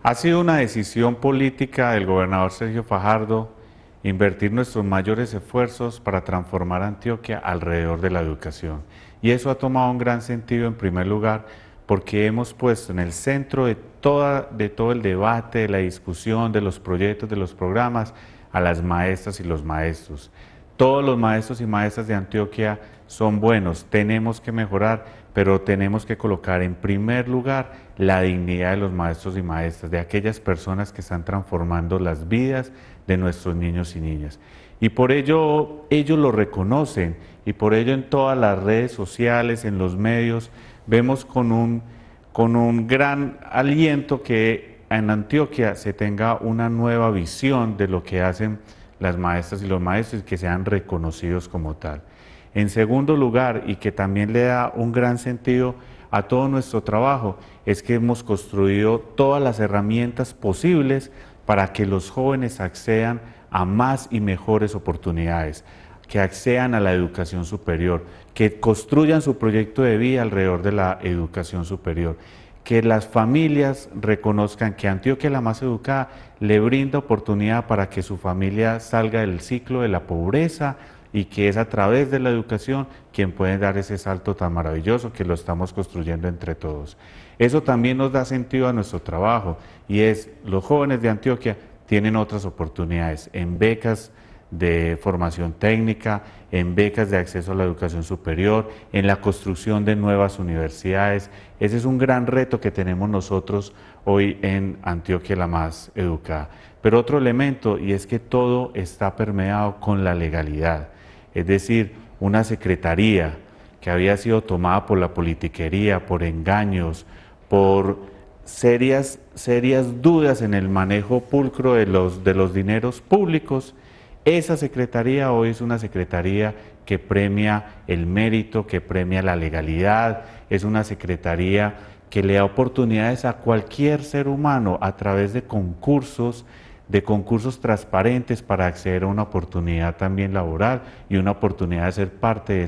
Ha sido una decisión política del gobernador Sergio Fajardo invertir nuestros mayores esfuerzos para transformar Antioquia alrededor de la educación. Y eso ha tomado un gran sentido en primer lugar porque hemos puesto en el centro de, de todo el debate, de la discusión, de los proyectos, de los programas, a las maestras y los maestros. Todos los maestros y maestras de Antioquia son buenos, tenemos que mejorar, pero tenemos que colocar en primer lugar la dignidad de los maestros y maestras, de aquellas personas que están transformando las vidas de nuestros niños y niñas. Y por ello ellos lo reconocen y por ello en todas las redes sociales, en los medios, vemos con un, con un gran aliento que en Antioquia se tenga una nueva visión de lo que hacen las maestras y los maestros y que sean reconocidos como tal. En segundo lugar, y que también le da un gran sentido a todo nuestro trabajo, es que hemos construido todas las herramientas posibles para que los jóvenes accedan a más y mejores oportunidades, que accedan a la educación superior, que construyan su proyecto de vida alrededor de la educación superior que las familias reconozcan que Antioquia la más educada le brinda oportunidad para que su familia salga del ciclo de la pobreza, y que es a través de la educación quien puede dar ese salto tan maravilloso que lo estamos construyendo entre todos. Eso también nos da sentido a nuestro trabajo y es los jóvenes de Antioquia tienen otras oportunidades en becas de formación técnica, en becas de acceso a la educación superior, en la construcción de nuevas universidades. Ese es un gran reto que tenemos nosotros hoy en Antioquia la más educada. Pero otro elemento, y es que todo está permeado con la legalidad es decir, una secretaría que había sido tomada por la politiquería, por engaños, por serias, serias dudas en el manejo pulcro de los, de los dineros públicos, esa secretaría hoy es una secretaría que premia el mérito, que premia la legalidad, es una secretaría que le da oportunidades a cualquier ser humano a través de concursos, de concursos transparentes para acceder a una oportunidad también laboral y una oportunidad de ser parte de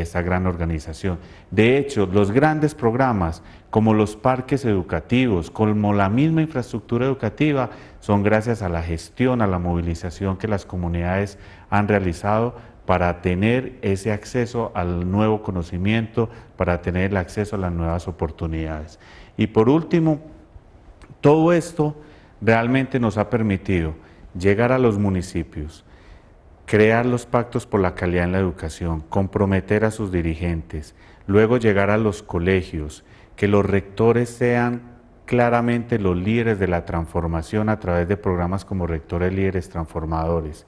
esta, gran organización. De hecho, los grandes programas como los parques educativos, como la misma infraestructura educativa, son gracias a la gestión, a la movilización que las comunidades han realizado para tener ese acceso al nuevo conocimiento, para tener el acceso a las nuevas oportunidades. Y por último, todo esto realmente nos ha permitido llegar a los municipios, crear los pactos por la calidad en la educación, comprometer a sus dirigentes, luego llegar a los colegios, que los rectores sean claramente los líderes de la transformación a través de programas como Rectores Líderes Transformadores,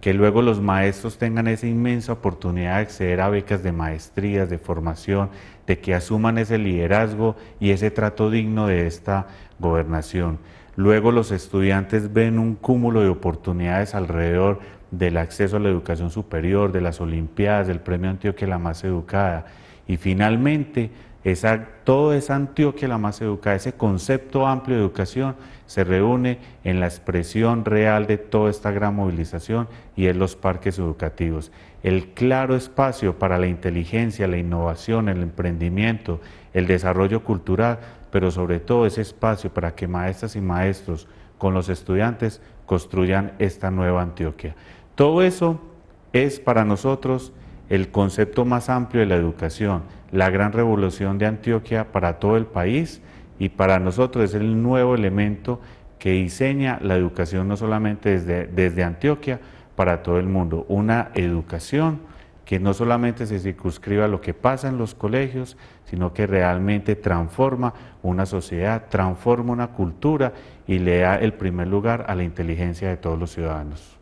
que luego los maestros tengan esa inmensa oportunidad de acceder a becas de maestrías, de formación, de que asuman ese liderazgo y ese trato digno de esta gobernación. Luego los estudiantes ven un cúmulo de oportunidades alrededor del acceso a la educación superior, de las Olimpiadas, del Premio Antioquia la más educada. Y finalmente, esa, todo esa Antioquia la más educada, ese concepto amplio de educación, se reúne en la expresión real de toda esta gran movilización y en los parques educativos. El claro espacio para la inteligencia, la innovación, el emprendimiento, el desarrollo cultural pero sobre todo ese espacio para que maestras y maestros con los estudiantes construyan esta nueva Antioquia. Todo eso es para nosotros el concepto más amplio de la educación, la gran revolución de Antioquia para todo el país y para nosotros es el nuevo elemento que diseña la educación no solamente desde, desde Antioquia, para todo el mundo, una educación que no solamente se circunscriba a lo que pasa en los colegios, sino que realmente transforma una sociedad, transforma una cultura y le da el primer lugar a la inteligencia de todos los ciudadanos.